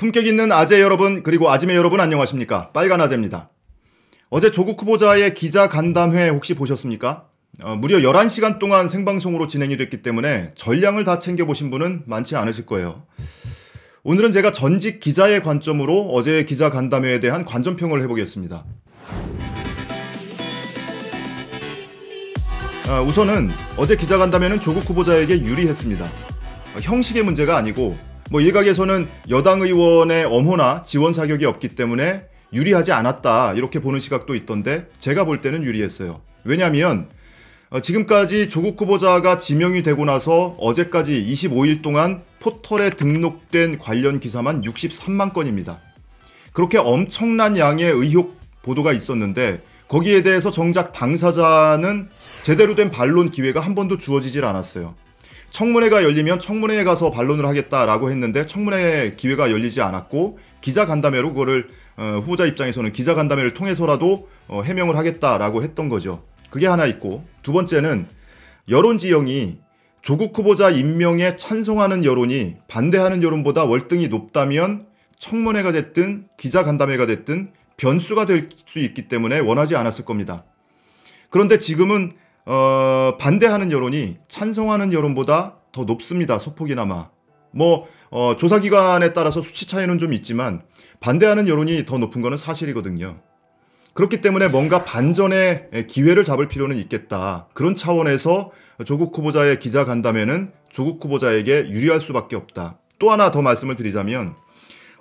품격 있는 아재 여러분 그리고 아지매 여러분 안녕하십니까 빨간 아재입니다. 어제 조국 후보자의 기자 간담회 혹시 보셨습니까? 어, 무려 11시간 동안 생방송으로 진행이 됐기 때문에 전량을 다 챙겨보신 분은 많지 않으실 거예요. 오늘은 제가 전직 기자의 관점으로 어제 기자 간담회에 대한 관전평을 해보겠습니다. 아, 우선은 어제 기자 간담회는 조국 후보자에게 유리했습니다. 어, 형식의 문제가 아니고 뭐 일각에서는 여당 의원의 엄호나 지원 사격이 없기 때문에 유리하지 않았다 이렇게 보는 시각도 있던데 제가 볼 때는 유리했어요. 왜냐하면 어, 지금까지 조국 후보자가 지명이 되고 나서 어제까지 25일 동안 포털에 등록된 관련 기사만 63만 건입니다. 그렇게 엄청난 양의 의혹 보도가 있었는데 거기에 대해서 정작 당사자는 제대로 된 반론 기회가 한 번도 주어지질 않았어요. 청문회가 열리면 청문회에 가서 반론을 하겠다라고 했는데 청문회 기회가 열리지 않았고 기자 간담회로 그거를 어, 후보자 입장에서는 기자 간담회를 통해서라도 어, 해명을 하겠다라고 했던 거죠. 그게 하나 있고 두 번째는 여론 지형이 조국 후보자 임명에 찬성하는 여론이 반대하는 여론보다 월등히 높다면 청문회가 됐든 기자 간담회가 됐든 변수가 될 수 있기 때문에 원하지 않았을 겁니다. 그런데 지금은 어, 반대하는 여론이 찬성하는 여론보다 더 높습니다. 소폭이나마. 뭐 어, 조사기관에 따라서 수치 차이는 좀 있지만 반대하는 여론이 더 높은 것은 사실이거든요. 그렇기 때문에 뭔가 반전의 기회를 잡을 필요는 있겠다. 그런 차원에서 조국 후보자의 기자 간담회는 조국 후보자에게 유리할 수밖에 없다. 또 하나 더 말씀을 드리자면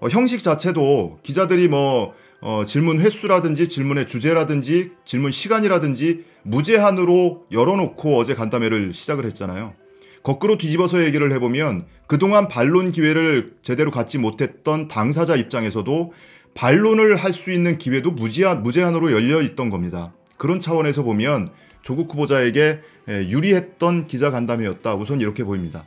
어, 형식 자체도 기자들이 뭐 어, 질문 횟수라든지 질문의 주제라든지 질문 시간이라든지 무제한으로 열어놓고 어제 간담회를 시작을 했잖아요. 거꾸로 뒤집어서 얘기를 해보면 그동안 반론 기회를 제대로 갖지 못했던 당사자 입장에서도 반론을 할 수 있는 기회도 무제한, 무제한으로 열려 있던 겁니다. 그런 차원에서 보면 조국 후보자에게 유리했던 기자간담회였다. 우선 이렇게 보입니다.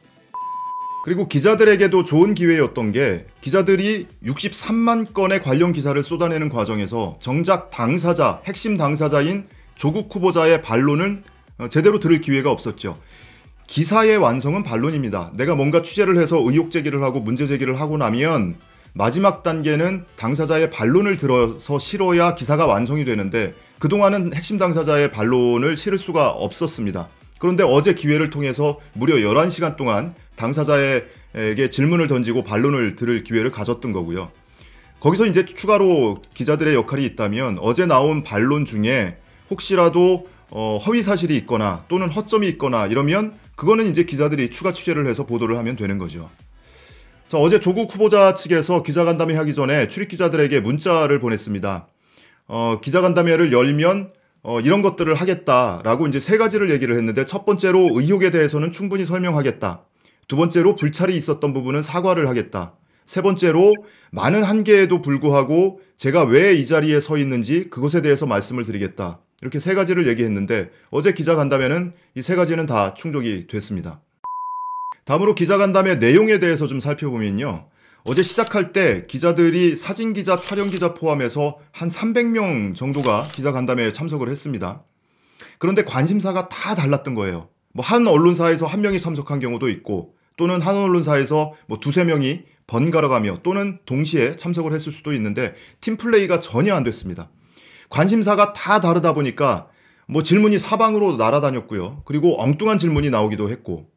그리고 기자들에게도 좋은 기회였던 게 기자들이 63만 건의 관련 기사를 쏟아내는 과정에서 정작 당사자, 핵심 당사자인 조국 후보자의 반론은 어, 제대로 들을 기회가 없었죠. 기사의 완성은 반론입니다. 내가 뭔가 취재를 해서 의혹 제기를 하고 문제 제기를 하고 나면 마지막 단계는 당사자의 반론을 들어서 실어야 기사가 완성이 되는데 그동안은 핵심 당사자의 반론을 실을 수가 없었습니다. 그런데 어제 기회를 통해서 무려 11시간 동안 당사자에게 질문을 던지고 반론을 들을 기회를 가졌던 거고요. 거기서 이제 추가로 기자들의 역할이 있다면 어제 나온 반론 중에 혹시라도 어, 허위 사실이 있거나 또는 허점이 있거나 이러면 그거는 이제 기자들이 추가 취재를 해서 보도를 하면 되는 거죠. 자, 어제 조국 후보자 측에서 기자간담회 하기 전에 출입 기자들에게 문자를 보냈습니다. 어, 기자간담회를 열면 어, 이런 것들을 하겠다라고 이제 세 가지를 얘기를 했는데 첫 번째로 의혹에 대해서는 충분히 설명하겠다. 두 번째로 불찰이 있었던 부분은 사과를 하겠다. 세 번째로 많은 한계에도 불구하고 제가 왜 이 자리에 서 있는지 그것에 대해서 말씀을 드리겠다. 이렇게 세 가지를 얘기했는데 어제 기자 간담회는 이 세 가지는 다 충족이 됐습니다. 다음으로 기자 간담회 내용에 대해서 좀 살펴보면요. 어제 시작할 때 기자들이 사진 기자, 촬영 기자 포함해서 한 300명 정도가 기자 간담회에 참석을 했습니다. 그런데 관심사가 다 달랐던 거예요. 뭐 한 언론사에서 한 명이 참석한 경우도 있고 또는 한 언론사에서 뭐 두세 명이 번갈아 가며 또는 동시에 참석을 했을 수도 있는데 팀 플레이가 전혀 안 됐습니다. 관심사가 다 다르다 보니까 뭐 질문이 사방으로 날아다녔고요. 그리고 엉뚱한 질문이 나오기도 했고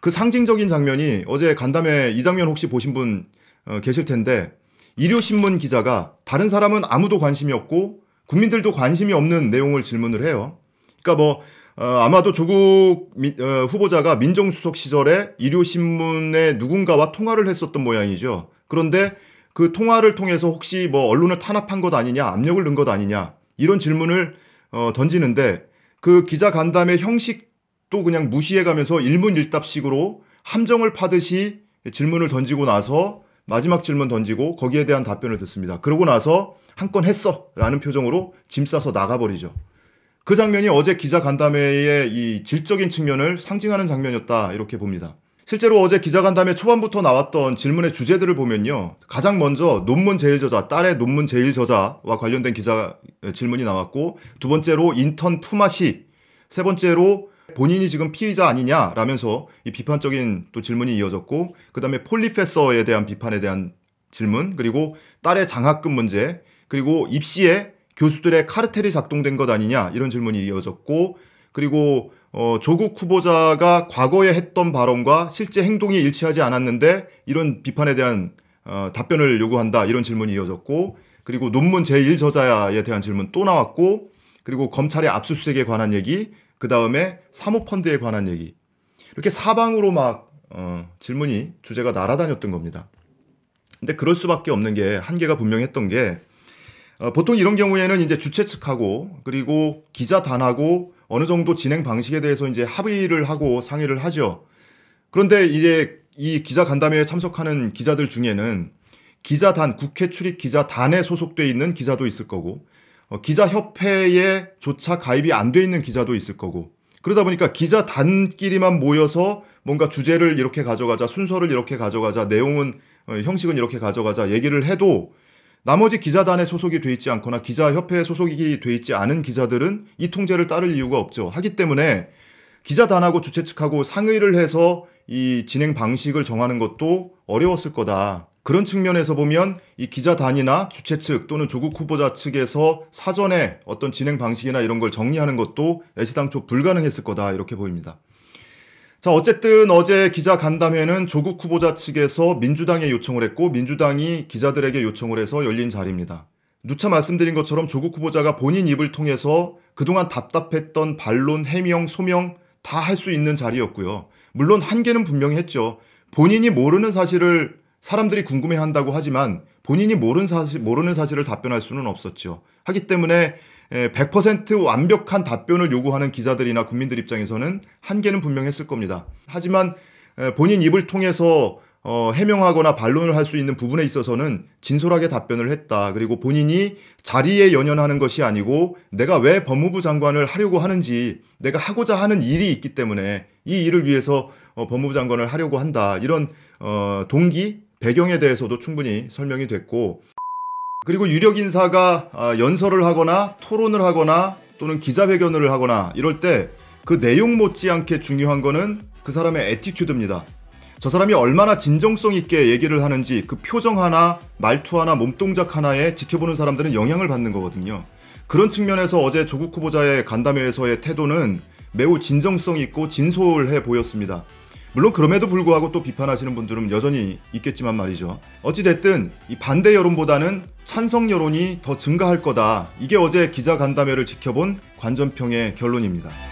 그 상징적인 장면이 어제 간담회 이 장면 혹시 보신 분 어, 계실 텐데 일요신문 기자가 다른 사람은 아무도 관심이 없고 국민들도 관심이 없는 내용을 질문을 해요. 그러니까 뭐 어, 아마도 조국 미, 어, 후보자가 민정수석 시절에 일요신문에 누군가와 통화를 했었던 모양이죠. 그런데 그 통화를 통해서 혹시 뭐 언론을 탄압한 것 아니냐, 압력을 넣은 것 아니냐, 이런 질문을 어, 던지는데 그 기자 간담회 형식도 그냥 무시해가면서 일문일답식으로 함정을 파듯이 질문을 던지고 나서 마지막 질문 던지고 거기에 대한 답변을 듣습니다. 그러고 나서 한 건 했어! 라는 표정으로 짐 싸서 나가버리죠. 그 장면이 어제 기자 간담회의 이 질적인 측면을 상징하는 장면이었다 이렇게 봅니다. 실제로 어제 기자간담회 초반부터 나왔던 질문의 주제들을 보면요. 가장 먼저 논문 제일저자, 딸의 논문 제일저자와 관련된 기자 어, 질문이 나왔고, 두 번째로 인턴 푸마 씨, 세 번째로 본인이 지금 피의자 아니냐라면서 이 비판적인 또 질문이 이어졌고, 그 다음에 폴리페서에 대한 비판에 대한 질문, 그리고 딸의 장학금 문제, 그리고 입시에 교수들의 카르텔이 작동된 것 아니냐 이런 질문이 이어졌고 그리고 어, 조국 후보자가 과거에 했던 발언과 실제 행동이 일치하지 않았는데 이런 비판에 대한 어, 답변을 요구한다 이런 질문이 이어졌고 그리고 논문 제1저자에 대한 질문 또 나왔고 그리고 검찰의 압수수색에 관한 얘기 그 다음에 사모펀드에 관한 얘기 이렇게 사방으로 막 어, 질문이 주제가 날아다녔던 겁니다. 근데 그럴 수밖에 없는 게 한계가 분명했던 게 어, 보통 이런 경우에는 이제 주최 측하고 그리고 기자단하고 어느 정도 진행 방식에 대해서 이제 합의를 하고 상의를 하죠. 그런데 이제 이 기자 간담회에 참석하는 기자들 중에는 기자단 국회 출입 기자단에 소속되어 있는 기자도 있을 거고 어, 기자협회에 조차 가입이 안 돼 있는 기자도 있을 거고 그러다 보니까 기자단끼리만 모여서 뭔가 주제를 이렇게 가져가자 순서를 이렇게 가져가자 내용은 어, 형식은 이렇게 가져가자 얘기를 해도 나머지 기자단에 소속이 돼 있지 않거나 기자협회에 소속이 돼 있지 않은 기자들은 이 통제를 따를 이유가 없죠. 하기 때문에 기자단하고 주최 측하고 상의를 해서 이 진행 방식을 정하는 것도 어려웠을 거다. 그런 측면에서 보면 이 기자단이나 주최 측 또는 조국 후보자 측에서 사전에 어떤 진행 방식이나 이런 걸 정리하는 것도 애시당초 불가능했을 거다 이렇게 보입니다. 자, 어쨌든 어제 기자 간담회는 조국 후보자 측에서 민주당에 요청을 했고 민주당이 기자들에게 요청을 해서 열린 자리입니다. 누차 말씀드린 것처럼 조국 후보자가 본인 입을 통해서 그동안 답답했던 반론, 해명, 소명 다 할 수 있는 자리였고요. 물론 한계는 분명히 했죠. 본인이 모르는 사실을 사람들이 궁금해한다고 하지만 본인이 모르는, 사실, 모르는 사실을 답변할 수는 없었죠. 하기 때문에 100% 완벽한 답변을 요구하는 기자들이나 국민들 입장에서는 한계는 분명했을 겁니다. 하지만 본인 입을 통해서 어, 해명하거나 반론을 할 수 있는 부분에 있어서는 진솔하게 답변을 했다. 그리고 본인이 자리에 연연하는 것이 아니고 내가 왜 법무부 장관을 하려고 하는지 내가 하고자 하는 일이 있기 때문에 이 일을 위해서 어, 법무부 장관을 하려고 한다. 이런 어, 동기, 배경에 대해서도 충분히 설명이 됐고 그리고 유력 인사가 아, 연설을 하거나 토론을 하거나 또는 기자회견을 하거나 이럴 때 그 내용 못지않게 중요한 거는 그 사람의 에티튜드입니다. 저 사람이 얼마나 진정성 있게 얘기를 하는지 그 표정 하나, 말투 하나, 몸동작 하나에 지켜보는 사람들은 영향을 받는 거거든요. 그런 측면에서 어제 조국 후보자의 간담회에서의 태도는 매우 진정성 있고 진솔해 보였습니다. 물론 그럼에도 불구하고 또 비판하시는 분들은 여전히 있겠지만 말이죠. 어찌됐든 이 반대 여론보다는 찬성 여론이 더 증가할 거다. 이게 어제 기자간담회를 지켜본 관전평의 결론입니다.